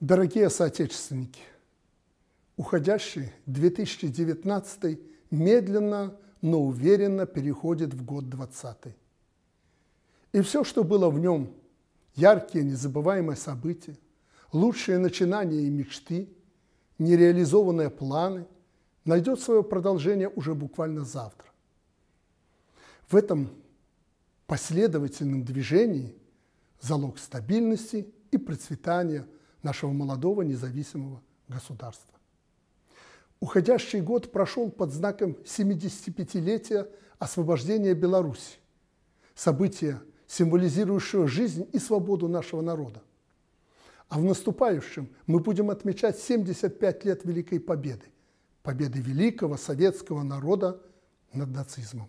Дорогие соотечественники, уходящий 2019 медленно, но уверенно переходит в год 20. И все, что было в нем, яркие, незабываемые события, лучшие начинания и мечты, нереализованные планы, найдет свое продолжение уже буквально завтра. В этом последовательном движении залог стабильности и процветания – нашего молодого независимого государства. Уходящий год прошел под знаком 75-летия освобождения Беларуси, события, символизирующее жизнь и свободу нашего народа. А в наступающем мы будем отмечать 75 лет Великой Победы, победы великого советского народа над нацизмом.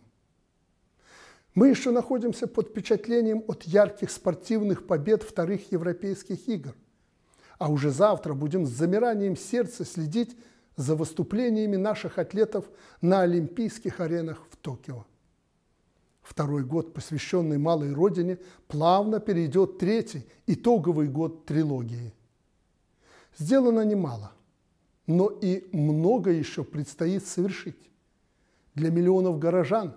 Мы еще находимся под впечатлением от ярких спортивных побед вторых европейских игр – а уже завтра будем с замиранием сердца следить за выступлениями наших атлетов на Олимпийских аренах в Токио. Второй год, посвященный малой родине, плавно перейдет третий, итоговый год трилогии. Сделано немало, но и много еще предстоит совершить. Для миллионов горожан,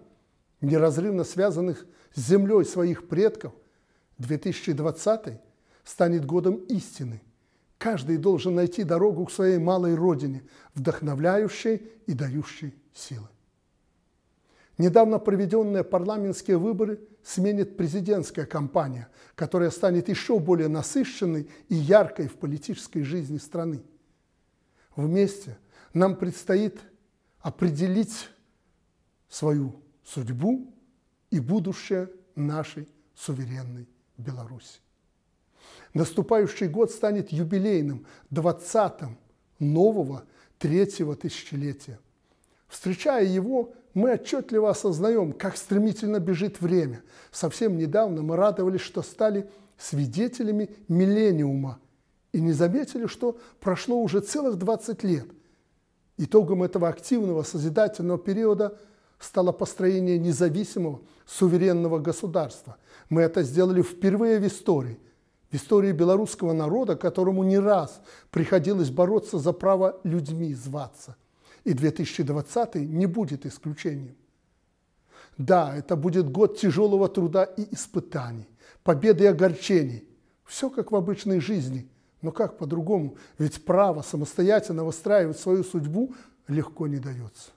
неразрывно связанных с землей своих предков, 2020 станет годом истины – Каждый должен найти дорогу к своей малой родине, вдохновляющей и дающей силы. Недавно проведенные парламентские выборы сменит президентская кампания, которая станет еще более насыщенной и яркой в политической жизни страны. Вместе нам предстоит определить свою судьбу и будущее нашей суверенной Беларуси. Наступающий год станет юбилейным, 20-м нового третьего тысячелетия. Встречая его, мы отчетливо осознаем, как стремительно бежит время. Совсем недавно мы радовались, что стали свидетелями миллениума и не заметили, что прошло уже целых 20 лет. Итогом этого активного созидательного периода стало построение независимого суверенного государства. Мы это сделали впервые в истории – в истории белорусского народа, которому не раз приходилось бороться за право людьми зваться. И 2020 не будет исключением. Да, это будет год тяжелого труда и испытаний, победы и огорчений. Все как в обычной жизни, но как по-другому? Ведь право самостоятельно выстраивать свою судьбу легко не дается.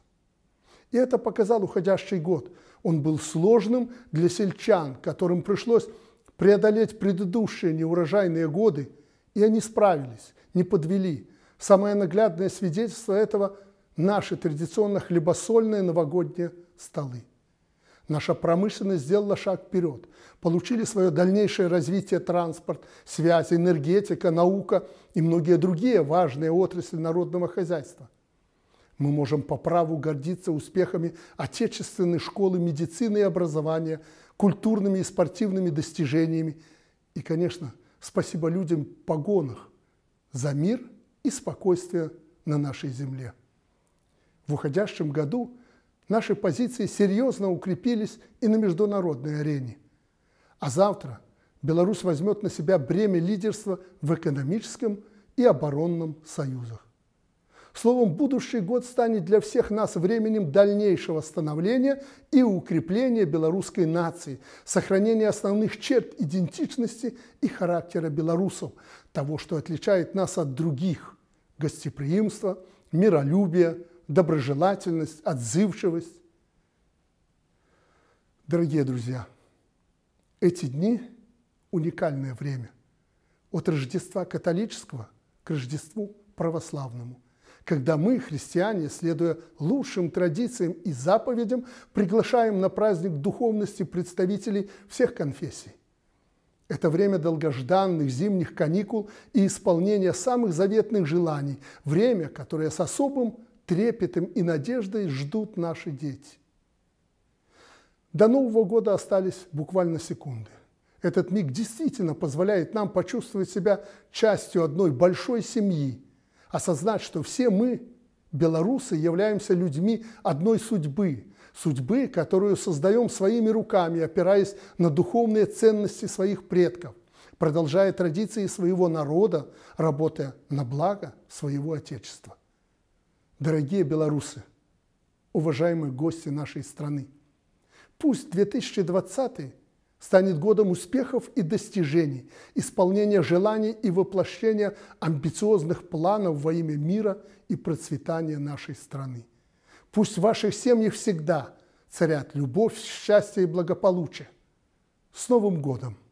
И это показал уходящий год. Он был сложным для сельчан, которым пришлось преодолеть предыдущие неурожайные годы, и они справились, не подвели. Самое наглядное свидетельство этого – наши традиционно хлебосольные новогодние столы. Наша промышленность сделала шаг вперед. Получили свое дальнейшее развитие транспорт, связь, энергетика, наука и многие другие важные отрасли народного хозяйства – мы можем по праву гордиться успехами отечественной школы медицины и образования, культурными и спортивными достижениями. И, конечно, спасибо людям в погонах за мир и спокойствие на нашей земле. В уходящем году наши позиции серьезно укрепились и на международной арене. А завтра Беларусь возьмет на себя бремя лидерства в экономическом и оборонном союзах. Словом, будущий год станет для всех нас временем дальнейшего становления и укрепления белорусской нации, сохранения основных черт идентичности и характера белорусов, того, что отличает нас от других – гостеприимство, миролюбие, доброжелательность, отзывчивость. Дорогие друзья, эти дни – уникальное время. От Рождества католического к Рождеству православному – когда мы, христиане, следуя лучшим традициям и заповедям, приглашаем на праздник духовности представителей всех конфессий. Это время долгожданных зимних каникул и исполнения самых заветных желаний, время, которое с особым трепетом и надеждой ждут наши дети. До Нового года остались буквально секунды. Этот миг действительно позволяет нам почувствовать себя частью одной большой семьи – осознать, что все мы, белорусы, являемся людьми одной судьбы, судьбы, которую создаем своими руками, опираясь на духовные ценности своих предков, продолжая традиции своего народа, работая на благо своего Отечества. Дорогие белорусы, уважаемые гости нашей страны, пусть 2020 станет годом успехов и достижений, исполнения желаний и воплощения амбициозных планов во имя мира и процветания нашей страны. Пусть в ваших семьях всегда царят любовь, счастье и благополучие. С Новым годом!